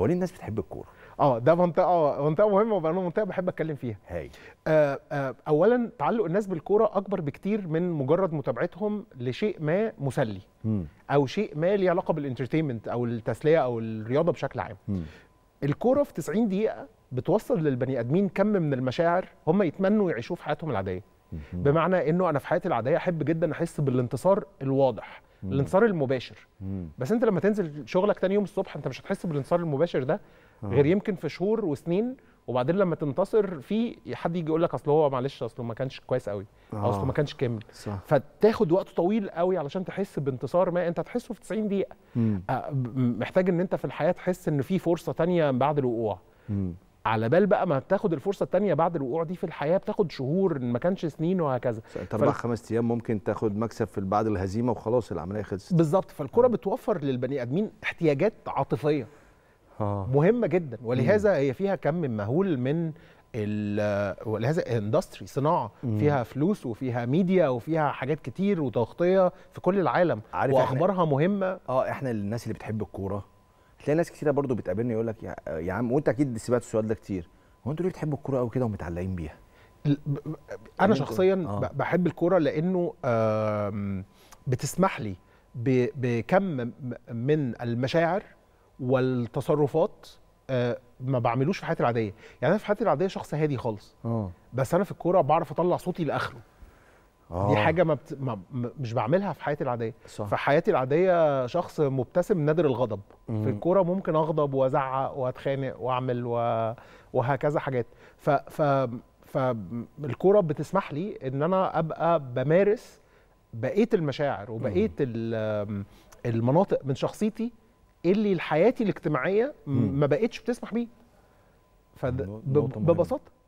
هو ليه الناس بتحب الكوره اه ده منطقه اه منطقه مهمه وبقى منطقه بحب اتكلم فيها هاي آه آه اولا تعلق الناس بالكوره اكبر بكتير من مجرد متابعتهم لشيء ما مسلي م. او شيء ما ليه علاقه بالانترتينمنت او التسليه او الرياضه بشكل عام الكوره في 90 دقيقه بتوصل للبني ادمين كم من المشاعر هم يتمنوا يعيشوه في حياتهم العاديه بمعنى انه انا في حياتي العاديه احب جدا احس بالانتصار الواضح الانصار المباشر مم. بس انت لما تنزل شغلك تاني يوم الصبح انت مش هتحس بالانصار المباشر ده آه. غير يمكن في شهور وسنين وبعدين لما تنتصر فيه حد يجي يقول لك اصل هو معلش اصله ما كانش كويس قوي آه. اصله ما آه. كانش كامل صح. فتاخد وقت طويل قوي علشان تحس بانتصار ما انت هتحسه في 90 دقيقه آه، محتاج ان انت في الحياه تحس ان في فرصه تانية بعد الوقوع على بال بقى ما بتاخد الفرصه الثانيه بعد الوقوع دي في الحياه بتاخد شهور ما كانش سنين وهكذا انت اربع خمس ايام ممكن تاخد مكسب في بعد الهزيمه وخلاص العمليه خلصت بالظبط فالكره بتوفر للبني ادمين احتياجات عاطفيه آه. مهمه جدا ولهذا مم. هي فيها كم مهول من ولهذا اندستري صناعه مم. فيها فلوس وفيها ميديا وفيها حاجات كتير وتغطيه في كل العالم واخبارها احنا مهمه اه احنا الناس اللي بتحب الكوره تلاقي ناس كتيره برضو بتقابلني يقول لك يا, عم وانت اكيد سمعت السؤال ده كتير هو انتوا ليه بتحبوا الكوره قوي كده ومتعلقين بيها؟ انا شخصيا آه. بحب الكوره لانه بتسمح لي بكم من المشاعر والتصرفات آه، ما بعملوش في حياتي العاديه يعني انا في حياتي العاديه شخص هادي خالص أوه. بس انا في الكوره بعرف اطلع صوتي لاخره دي آه. حاجه ما, بت... ما مش بعملها في حياتي العاديه صح. في حياتي العاديه شخص مبتسم نادر الغضب مم. في الكوره ممكن اغضب وازعق واتخانق واعمل و... وهكذا حاجات ف... ف... فالكوره بتسمح لي ان انا ابقى بمارس بقيه المشاعر وبقيه المناطق من شخصيتي اللي حياتي الاجتماعيه ما بقتش بتسمح بيه فببساطه